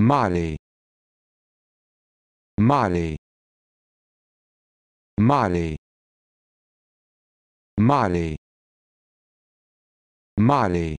Mare. Mare. Mare. Mare. Mare.